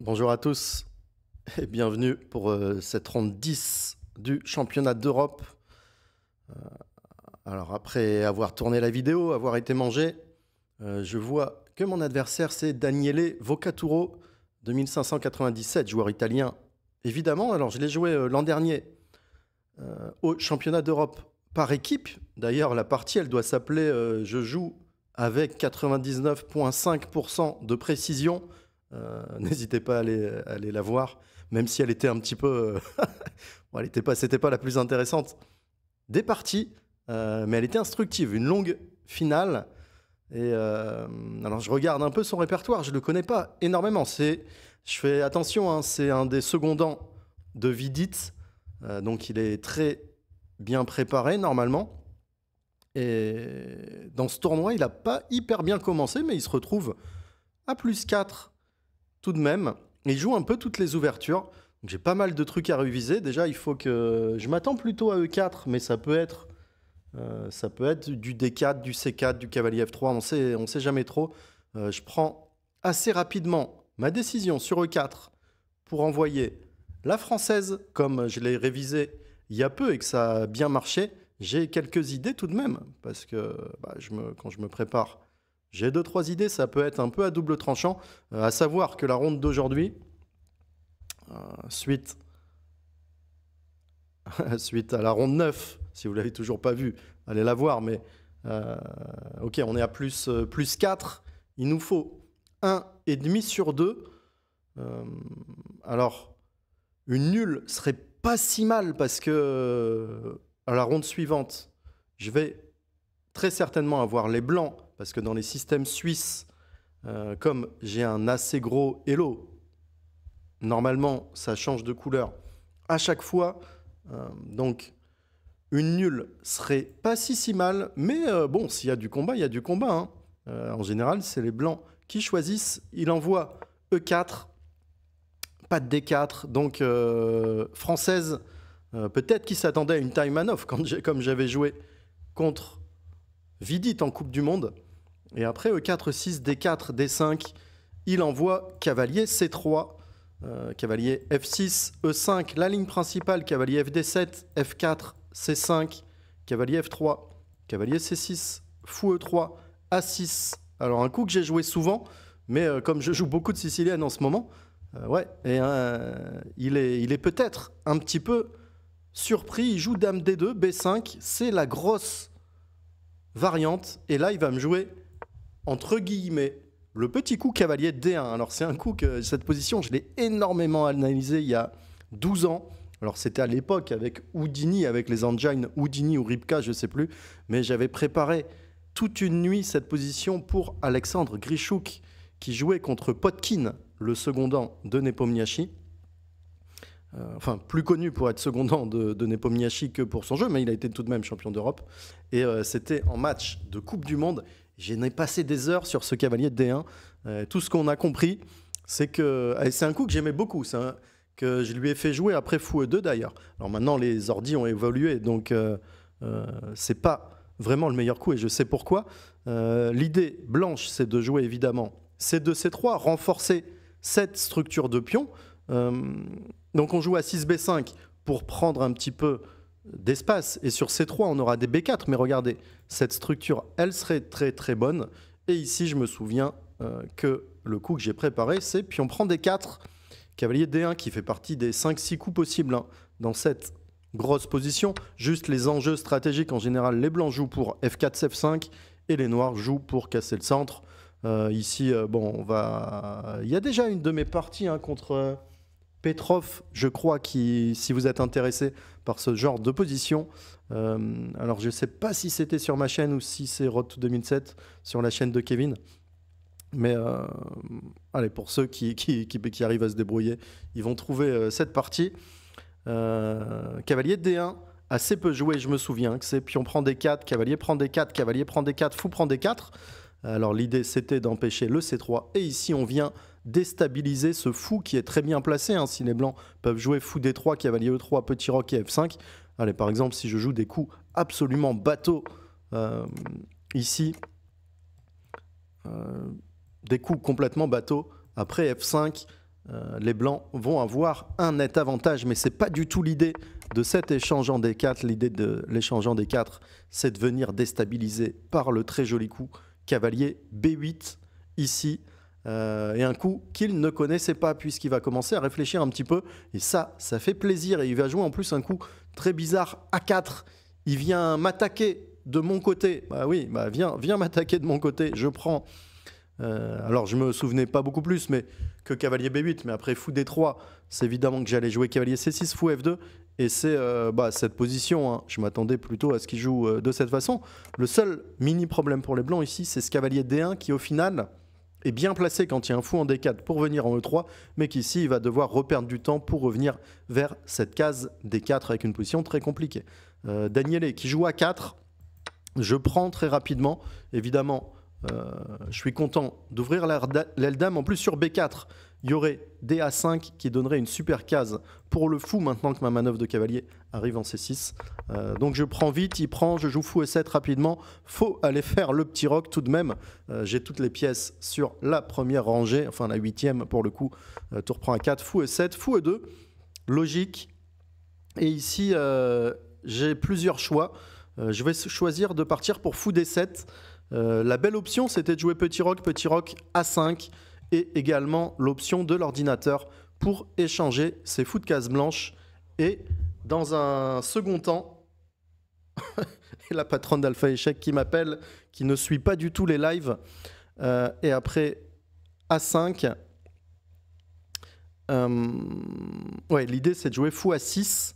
Bonjour à tous et bienvenue pour euh, cette ronde 10 du championnat d'Europe. Euh, alors après avoir tourné la vidéo, avoir été mangé, euh, je vois que mon adversaire c'est Daniele Vocaturo, 1597, joueur italien. Évidemment, alors je l'ai joué l'an dernier au championnat d'Europe par équipe. D'ailleurs, la partie elle doit s'appeler Je joue avec 99,5% de précision euh, n'hésitez pas à aller, la voir, même si elle était un petit peu. Euh, elle n'était pas, c'était pas la plus intéressante des parties, euh, mais elle était instructive, une longue finale. Et alors je regarde un peu son répertoire, je le connais pas énormément. C'est, je fais attention, hein, c'est un des secondants de Vidit, donc il est très bien préparé normalement. Et dans ce tournoi, il n'a pas hyper bien commencé, mais il se retrouve à plus 4 tout de même. Il joue un peu toutes les ouvertures. J'ai pas mal de trucs à réviser. Déjà, il faut que. Je m'attends plutôt à E4, mais ça peut être. Euh, ça peut être du D4, du C4, du cavalier F3, on sait, on sait jamais trop. Euh, je prends assez rapidement ma décision sur E4 pour envoyer la française, comme je l'ai révisée il y a peu et que ça a bien marché. J'ai quelques idées tout de même, parce que bah, quand je me prépare j'ai deux, trois idées, ça peut être un peu à double tranchant, euh, à savoir que la ronde d'aujourd'hui, euh, suite, suite à la ronde 9, si vous l'avez toujours pas vue, allez la voir, mais euh, ok, on est à plus, plus 4, il nous faut 1,5 sur 2. alors, une nulle serait pas si mal parce que à la ronde suivante, je vais très certainement avoir les blancs parce que dans les systèmes suisses, euh, comme j'ai un assez gros hello, normalement, ça change de couleur à chaque fois. Euh, donc, une nulle serait pas si si mal. Mais euh, bon, s'il y a du combat, il y a du combat. Hein. en général, c'est les blancs qui choisissent. Il envoie E4, pas de D4. Donc, française, peut-être qu'il s'attendait à une time off comme j'avais joué contre Vidit en Coupe du Monde. Et après, E4, 6, D4, D5, il envoie cavalier C3, euh, cavalier F6, E5, la ligne principale, cavalier FD7, F4, C5, cavalier F3, cavalier C6, fou E3, A6. Alors un coup que j'ai joué souvent, mais euh, comme je joue beaucoup de sicilienne en ce moment, euh, ouais, il est, il est peut-être un petit peu surpris, il joue dame D2, B5, c'est la grosse variante, et là il va me jouer entre guillemets, le petit coup cavalier D1. Alors, c'est un coup que cette position, je l'ai énormément analysé il y a 12 ans. Alors, c'était à l'époque avec Houdini, avec les engines Houdini ou Ripka, je ne sais plus. Mais j'avais préparé toute une nuit cette position pour Alexandre Grischuk qui jouait contre Potkin, le secondant de Nepomniachi. Euh, enfin, plus connu pour être secondant de, de que pour son jeu, mais il a été tout de même champion d'Europe. Et euh, c'était en match de Coupe du Monde. J'ai passé des heures sur ce cavalier de euh, D1. tout ce qu'on a compris, c'est que euh, c'est un coup que j'aimais beaucoup, ça hein, que je lui ai fait jouer après fou e 2 d'ailleurs. Alors maintenant, les ordi ont évolué, donc euh, euh, c'est pas vraiment le meilleur coup et je sais pourquoi. L'idée blanche, c'est de jouer évidemment C2, C3, renforcer cette structure de pion. donc on joue à 6B5 pour prendre un petit peu d'espace. Et sur C3, on aura des B4. Mais regardez, cette structure, elle serait très très bonne. Et ici, je me souviens euh, que le coup que j'ai préparé, c'est puis on prend des 4, cavalier D1, qui fait partie des 5-6 coups possibles hein, dans cette grosse position. Juste les enjeux stratégiques, en général, les blancs jouent pour F4, F5, et les noirs jouent pour casser le centre. Euh, ici, euh, bon, on va... Il y a déjà une de mes parties hein, contre Petrov, je crois, qui, si vous êtes intéressé, par ce genre de position. Euh, alors, je sais pas si c'était sur ma chaîne ou si c'est Road 2007 sur la chaîne de Kevin. Mais euh, allez, pour ceux qui, qui, arrivent à se débrouiller, ils vont trouver euh, cette partie. cavalier D1, assez peu joué, je me souviens. que C'est on prend des 4, cavalier prend des 4, cavalier prend des 4, fou prend des 4. Alors l'idée c'était d'empêcher le C3 et ici on vient déstabiliser ce fou qui est très bien placé. Si hein. les blancs peuvent jouer fou D3, cavalier E3, petit Rock et F5, allez, par exemple, si je joue des coups absolument bateaux euh, ici, euh, des coups complètement bateaux, après F5, euh, les blancs vont avoir un net avantage, mais c'est pas du tout l'idée de cet échange en D4. L'idée de l'échange en D4, c'est de venir déstabiliser par le très joli coup cavalier B8 ici. Euh, et un coup qu'il ne connaissait pas, puisqu'il va commencer à réfléchir un petit peu. Et ça, ça fait plaisir. Et il va jouer en plus un coup très bizarre à 4. Il vient m'attaquer de mon côté. Bah oui, bah viens, viens m'attaquer de mon côté. Je prends. Euh, alors je me souvenais pas beaucoup plus mais que cavalier B8, mais après fou D3, c'est évidemment que j'allais jouer cavalier C6, fou F2, et c'est euh, bah, cette position, hein. je m'attendais plutôt à ce qu'il joue de cette façon. Le seul mini problème pour les blancs ici, c'est ce cavalier D1 qui au final bien placé quand il y a un fou en D4 pour venir en E3, mais qu'ici il va devoir reperdre du temps pour revenir vers cette case D4 avec une position très compliquée. Euh, Daniele qui joue à 4, je prends très rapidement, évidemment euh, je suis content d'ouvrir dame En plus, sur B4, il y aurait DA5 qui donnerait une super case pour le fou maintenant que ma manœuvre de cavalier arrive en C6. Euh, donc je prends vite, il prend, je joue fou et 7 rapidement. Faut aller faire le petit rock tout de même. Euh, j'ai toutes les pièces sur la première rangée, enfin la huitième pour le coup. tour prend à 4, fou et 7, fou et 2. Logique. Et ici, j'ai plusieurs choix. je vais choisir de partir pour fou D7. Euh, la belle option, c'était de jouer petit rock, petit rock A5 et également l'option de l'ordinateur pour échanger ses fous de cases blanches Et dans un second temps, la patronne d'Alpha Échec qui m'appelle, qui ne suit pas du tout les lives. Euh, et après A5, euh, l'idée c'est de jouer fou a 6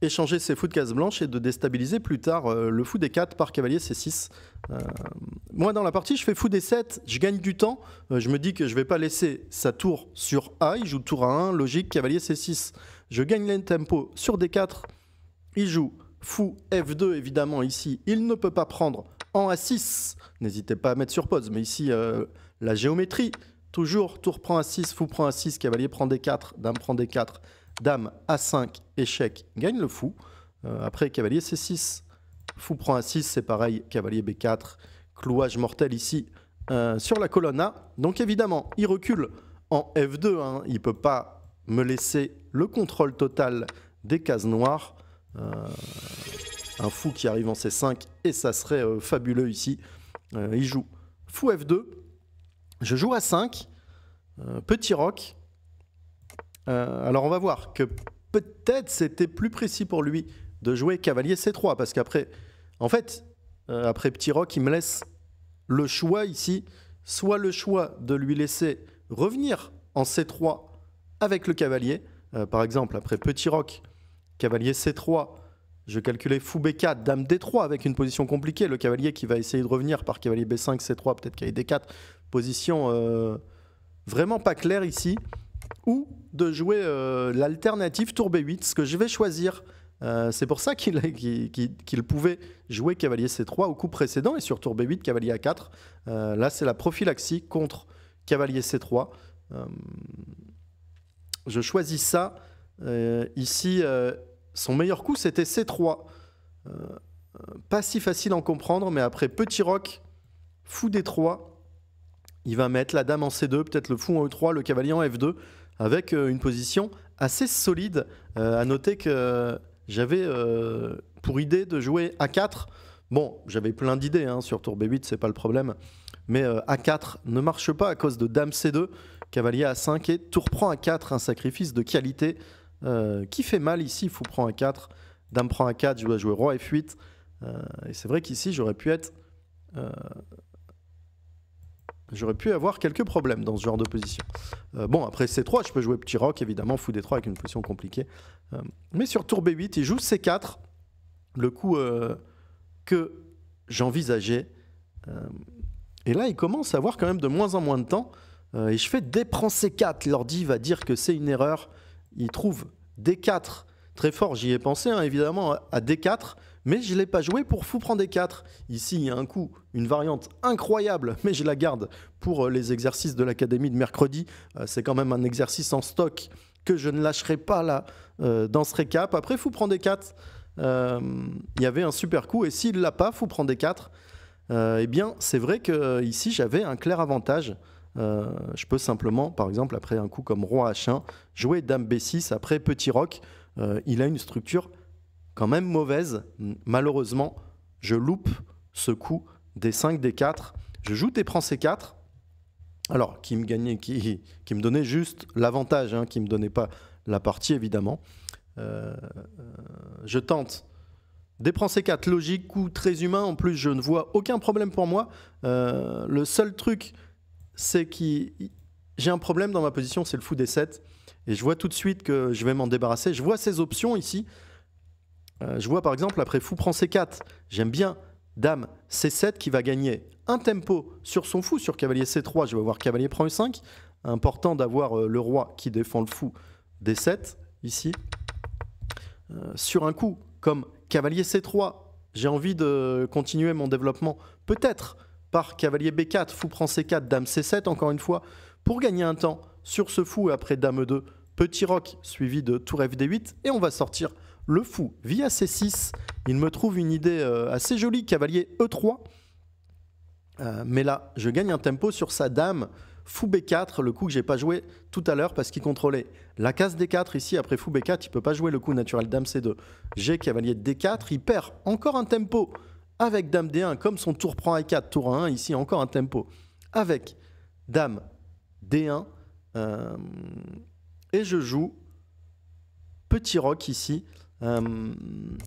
échanger ses fous de case blanche et de déstabiliser plus tard euh, le fou des 4 par cavalier C6. Euh, moi dans la partie je fais fou des 7, je gagne du temps, euh, je me dis que je vais pas laisser sa tour sur A, il joue tour à 1, logique, cavalier C6. Je gagne le tempo sur D4, il joue fou F2 évidemment ici, il ne peut pas prendre en A6, n'hésitez pas à mettre sur pause, mais ici la géométrie, toujours tour prend A6, fou prend A6, cavalier prend D4, dame prend D4, Dame A5, échec, gagne le fou. Euh, après, cavalier C6. Fou prend A6, c'est pareil, cavalier B4. Clouage mortel ici euh, sur la colonne A. Donc évidemment, il recule en F2. Hein. Il ne peut pas me laisser le contrôle total des cases noires. Euh, un fou qui arrive en C5 et ça serait fabuleux ici. il joue fou F2. Je joue A5. petit roc. Euh, alors on va voir que peut-être c'était plus précis pour lui de jouer cavalier C3, parce qu'après, en fait, euh, après Petit Roc, il me laisse le choix ici, soit le choix de lui laisser revenir en C3 avec le cavalier, euh, par exemple après Petit Roc, cavalier C3, je calculais fou B4, dame D3 avec une position compliquée, le cavalier qui va essayer de revenir par cavalier B5, C3, peut-être cavalier D4, position vraiment pas claire ici, ou de jouer euh, l'alternative tour B8, ce que je vais choisir. Euh, c'est pour ça qu'il pouvait jouer cavalier C3 au coup précédent et sur tour B8, cavalier A4. Euh, là, c'est la prophylaxie contre cavalier C3. je choisis ça. ici, son meilleur coup, c'était C3. pas si facile à comprendre, mais après petit Rock, fou D3, il va mettre la dame en C2, peut-être le fou en E3, le cavalier en F2 avec euh, une position assez solide. Euh, à noter que j'avais euh, pour idée de jouer A4. Bon, j'avais plein d'idées hein, sur tour B8, c'est pas le problème. Mais A4 ne marche pas à cause de Dame C2, Cavalier A5 et Tour prend A4, un sacrifice de qualité qui fait mal ici. Fou prend A4, Dame prend A4, je dois jouer Roi F8. et c'est vrai qu'ici, j'aurais pu être J'aurais pu avoir quelques problèmes dans ce genre de position. Euh, bon, après C3, je peux jouer petit rock évidemment, fou D3 avec une position compliquée. Euh, mais sur tour B8, il joue C4. Le coup euh, que j'envisageais. et là, il commence à avoir quand même de moins en moins de temps. et je fais D prend C4. L'ordi va dire que c'est une erreur. Il trouve D4 très fort, j'y ai pensé, hein, évidemment, à D4 mais je ne l'ai pas joué pour fou prendre des 4. Ici, il y a un coup, une variante incroyable, mais je la garde pour euh, les exercices de l'académie de mercredi. Euh, c'est quand même un exercice en stock que je ne lâcherai pas là euh, dans ce récap. Après, fou prend des 4. il y avait un super coup, et s'il l'a pas, fou prend des 4. eh bien, c'est vrai que ici j'avais un clair avantage. je peux simplement, par exemple, après un coup comme roi H1, jouer dame B6, après petit rock, il a une structure quand même mauvaise. Malheureusement, je loupe ce coup des 5, des 4. Je joue et prends c 4. Alors, qui me, gagnait, qui, qui me donnait juste l'avantage, hein, qui ne me donnait pas la partie, évidemment. Euh, euh, je tente des prends c 4, logique, coup très humain. En plus, je ne vois aucun problème pour moi. Euh, le seul truc, c'est que j'ai un problème dans ma position, c'est le fou des 7. Et je vois tout de suite que je vais m'en débarrasser. Je vois ces options ici. Euh, je vois par exemple après fou prend c4, j'aime bien dame c7 qui va gagner un tempo sur son fou, sur cavalier c3, je vais voir cavalier prend e5. Important d'avoir euh, le roi qui défend le fou d7 ici. Euh, sur un coup comme cavalier c3, j'ai envie de continuer mon développement peut-être par cavalier b4, fou prend c4, dame c7 encore une fois pour gagner un temps sur ce fou et après dame 2, petit roc suivi de tour fd8 et on va sortir le fou via C6. Il me trouve une idée euh, assez jolie, cavalier E3. Euh, mais là, je gagne un tempo sur sa dame, fou B4, le coup que j'ai pas joué tout à l'heure parce qu'il contrôlait la case D4 ici, après fou B4, il peut pas jouer le coup naturel dame C2. J'ai cavalier D4, il perd encore un tempo avec dame D1, comme son tour prend e A4, tour 1 ici encore un tempo avec dame D1. Euh, et je joue petit rock ici, euh,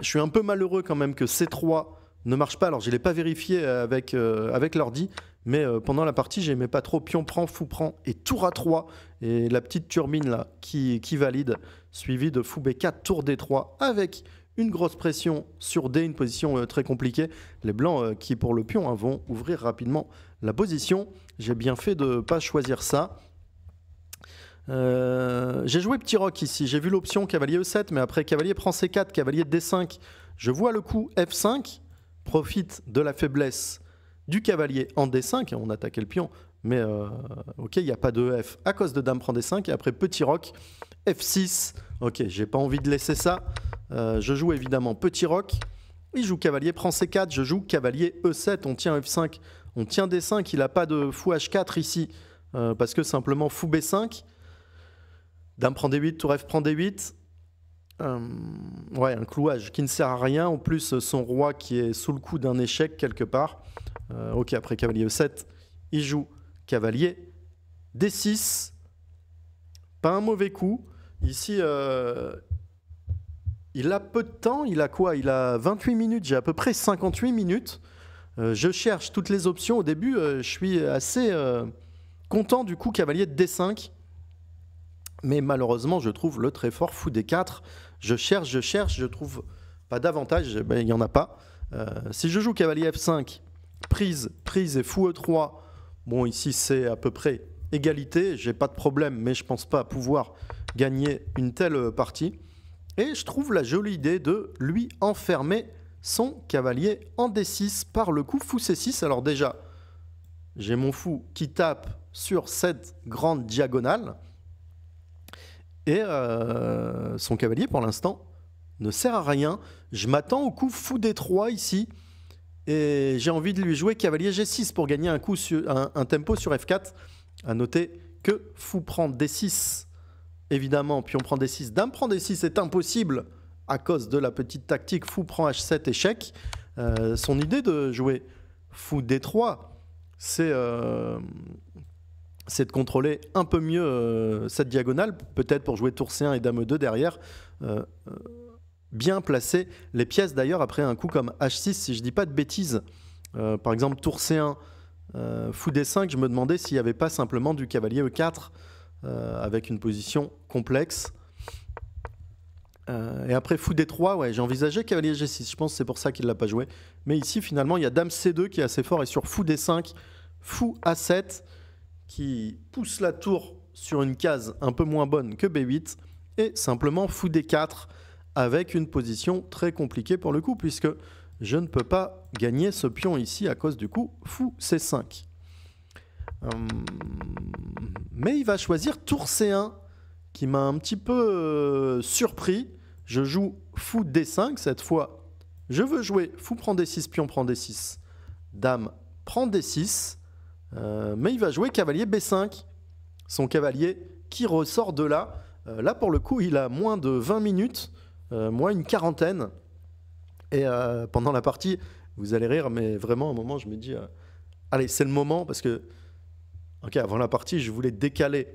je suis un peu malheureux quand même que ces trois ne marche pas. Alors, je ne l'ai pas vérifié avec, euh, avec l'ordi, mais euh, pendant la partie, j'aimais pas trop pion prend, fou prend et tour à 3 Et la petite turbine là qui, qui valide, suivie de fou B4, tour D3 avec une grosse pression sur D, une position très compliquée. Les blancs qui, pour le pion, hein, vont ouvrir rapidement la position. J'ai bien fait de ne pas choisir ça. Euh, j'ai joué petit roc ici. J'ai vu l'option cavalier E7, mais après cavalier prend C4, cavalier D5. Je vois le coup F5, profite de la faiblesse du cavalier en D5. On attaquait le pion, mais euh, ok, il n'y a pas de F à cause de dame prend D5. Et après petit Rock, F6. Ok, j'ai pas envie de laisser ça. Euh, je joue évidemment petit Rock. Il joue cavalier, prend C4, je joue cavalier E7, on tient F5, on tient D5, il n'a pas de fou H4 ici, parce que simplement fou B5, Dame prend D8, tour F prend D8. Euh, ouais, un clouage qui ne sert à rien. En plus, son roi qui est sous le coup d'un échec quelque part. Euh, ok, après cavalier E7, il joue cavalier D6. Pas un mauvais coup. Ici, euh, il a peu de temps. Il a quoi Il a 28 minutes. J'ai à peu près 58 minutes. je cherche toutes les options. Au début, je suis assez content du coup cavalier D5 mais malheureusement, je trouve le très fort fou des 4 Je cherche, je cherche, je trouve pas d'avantage. Il n'y en a pas. Euh, si je joue cavalier F5, prise, prise et fou E3, bon, ici c'est à peu près égalité. J'ai pas de problème, mais je pense pas pouvoir gagner une telle euh, partie. Et je trouve la jolie idée de lui enfermer son cavalier en D6 par le coup fou C6. Alors déjà, j'ai mon fou qui tape sur cette grande diagonale. Et euh, son cavalier, pour l'instant, ne sert à rien. Je m'attends au coup fou des 3 ici. Et j'ai envie de lui jouer cavalier G6 pour gagner un, coup un, tempo sur F4. A noter que fou prend D6, évidemment, puis on prend D6. Dame prend D6, c'est impossible à cause de la petite tactique fou prend H7 échec. Euh, son idée de jouer fou D3, c'est euh, c'est de contrôler un peu mieux euh, cette diagonale, peut-être pour jouer tour C1 et dame 2 derrière. Euh, euh, bien placer les pièces d'ailleurs après un coup comme H6, si je dis pas de bêtises. par exemple, tour C1, fou D5, je me demandais s'il n'y avait pas simplement du cavalier E4 avec une position complexe. et après fou D3, ouais, j'ai envisagé cavalier G6, je pense c'est pour ça qu'il ne l'a pas joué. Mais ici, finalement, il y a dame C2 qui est assez fort et sur fou D5, fou A7 qui pousse la tour sur une case un peu moins bonne que B8 et simplement fou D4 avec une position très compliquée pour le coup puisque je ne peux pas gagner ce pion ici à cause du coup fou C5. Hum, mais il va choisir tour C1 qui m'a un petit peu euh, surpris. Je joue fou D5 cette fois. Je veux jouer fou prend D6, pion prend D6, dame prend D6. Euh, mais il va jouer cavalier B5, son cavalier qui ressort de là. Euh, là, pour le coup, il a moins de 20 minutes, euh, moins une quarantaine. Et pendant la partie, vous allez rire, mais vraiment, à un moment, je me dis Allez, c'est le moment, parce que. Ok, avant la partie, je voulais décaler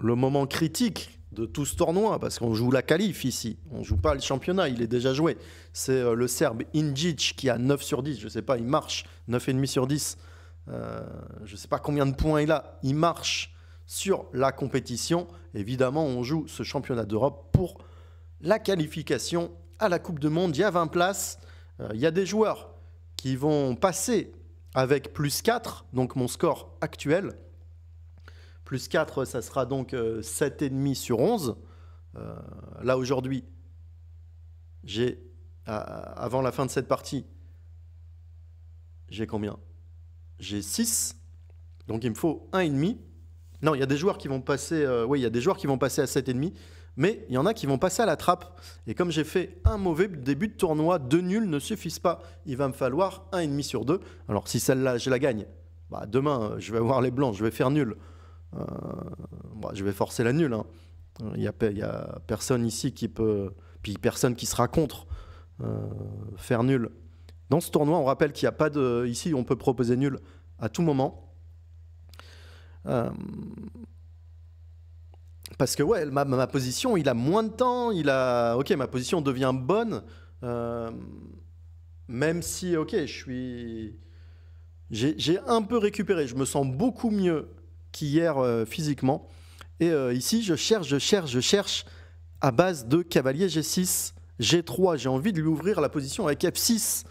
le moment critique de tout ce tournoi, parce qu'on joue la qualif ici, on joue pas le championnat, il est déjà joué. C'est euh, le Serbe Indjic qui a 9 sur 10, je ne sais pas, il marche, 9,5 sur 10, Je euh, je sais pas combien de points il a, il marche sur la compétition. Évidemment, on joue ce championnat d'Europe pour la qualification à la Coupe du Monde, il y a 20 places, euh, il y a des joueurs qui vont passer avec plus 4, donc mon score actuel, plus 4, ça sera donc euh, et demi sur 11. Euh, là, aujourd'hui, j'ai, avant la fin de cette partie, j'ai combien J'ai 6. Donc, il me faut et demi Non, il y a des joueurs qui vont passer, euh, oui, il y a des joueurs qui vont passer à demi Mais il y en a qui vont passer à la trappe. Et comme j'ai fait un mauvais début de tournoi, deux nuls ne suffisent pas. Il va me falloir demi sur 2. Alors si celle-là, je la gagne, bah, demain, je vais avoir les blancs, je vais faire nul. Euh, je vais forcer la nulle. Hein. Il n'y a, personne ici qui peut. Puis personne qui sera contre euh, faire nul. Dans ce tournoi, on rappelle qu'il n'y a pas de. Ici, on peut proposer nul à tout moment. Euh, parce que ouais, ma, position, il a moins de temps, il a, ok, ma position devient bonne, même si, ok, je suis, j'ai un peu récupéré, je me sens beaucoup mieux qui hier euh, physiquement. Et euh, ici, je cherche, je cherche, je cherche à base de cavalier G6, G3. J'ai envie de lui ouvrir la position avec F6.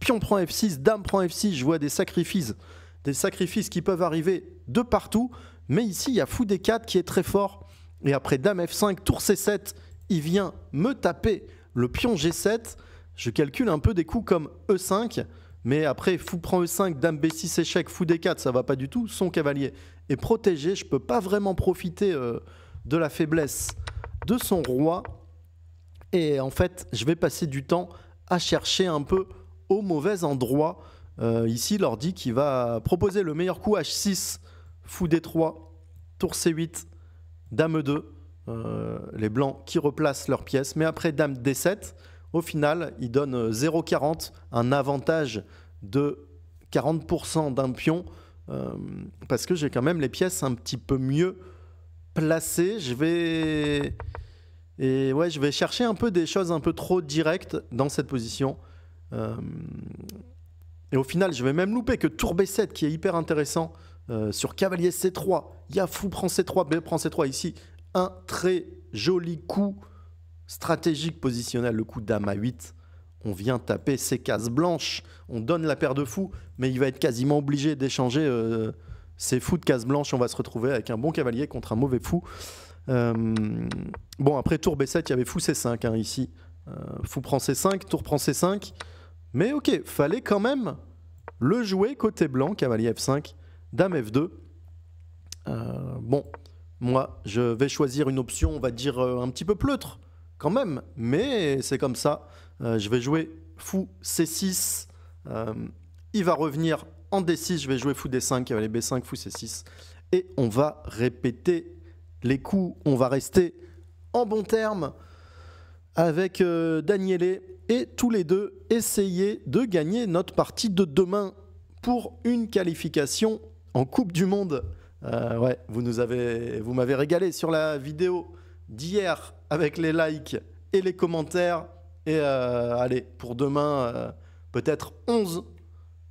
Pion prend F6, dame prend F6. Je vois des sacrifices, des sacrifices qui peuvent arriver de partout. Mais ici, il y a fou D4 qui est très fort. Et après dame F5, tour C7, il vient me taper le pion G7. Je calcule un peu des coups comme E5. Mais après, fou prend E5, dame B6 échec, fou D4, ça va pas du tout, son cavalier est protégé, je peux pas vraiment profiter euh, de la faiblesse de son roi. Et en fait, je vais passer du temps à chercher un peu au mauvais endroit. Euh, ici, l'ordi qui va proposer le meilleur coup H6, fou D3, tour C8, dame E2. Euh, les blancs qui replacent leurs pièces. Mais après, dame D7, au final, il donne 0,40, euh, un avantage de 40% d'un pion, euh, parce que j'ai quand même les pièces un petit peu mieux placées. Je vais... Et ouais, je vais chercher un peu des choses un peu trop directes dans cette position. Euh, et au final, je vais même louper que tour B7, qui est hyper intéressant, sur cavalier C3, Yafou prend C3, B prend C3 ici. Un très joli coup stratégique positionnelle, le coup dame à 8, on vient taper ses cases blanches, on donne la paire de fous, mais il va être quasiment obligé d'échanger euh, ces ses fous de cases blanches, on va se retrouver avec un bon cavalier contre un mauvais fou. Euh, bon, après tour B7, il y avait fou C5 hein, ici. Euh, fou prend C5, tour prend C5. Mais ok, fallait quand même le jouer côté blanc, cavalier F5, dame F2. bon, moi, je vais choisir une option, on va dire, un petit peu pleutre quand même, mais c'est comme ça. Euh, je vais jouer fou C6. Euh, il va revenir en D6. Je vais jouer fou D5. Il va aller B5, fou C6. Et on va répéter les coups. On va rester en bon terme avec euh, Daniele et tous les deux essayer de gagner notre partie de demain pour une qualification en Coupe du Monde. ouais, vous nous avez, vous m'avez régalé sur la vidéo d'hier avec les likes et les commentaires. Et euh, allez, pour demain, euh, peut-être 11.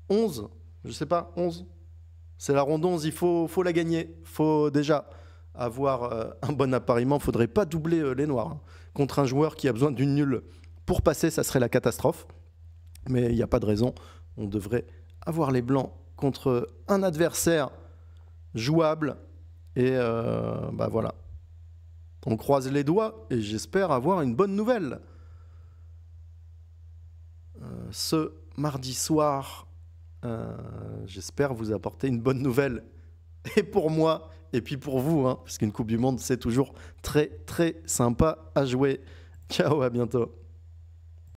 11 Je sais pas, 11 C'est la ronde 11, il faut, faut la gagner. faut déjà avoir euh, un bon appariement. faudrait pas doubler les noirs. Hein. Contre un joueur qui a besoin d'une nulle pour passer, ça serait la catastrophe. Mais il n'y a pas de raison. On devrait avoir les blancs contre un adversaire jouable. Et bah voilà, on croise les doigts et j'espère avoir une bonne nouvelle. Euh, ce mardi soir, euh, j'espère vous apporter une bonne nouvelle. Et pour moi, et puis pour vous, hein, parce qu'une Coupe du Monde, c'est toujours très très sympa à jouer. Ciao, à bientôt.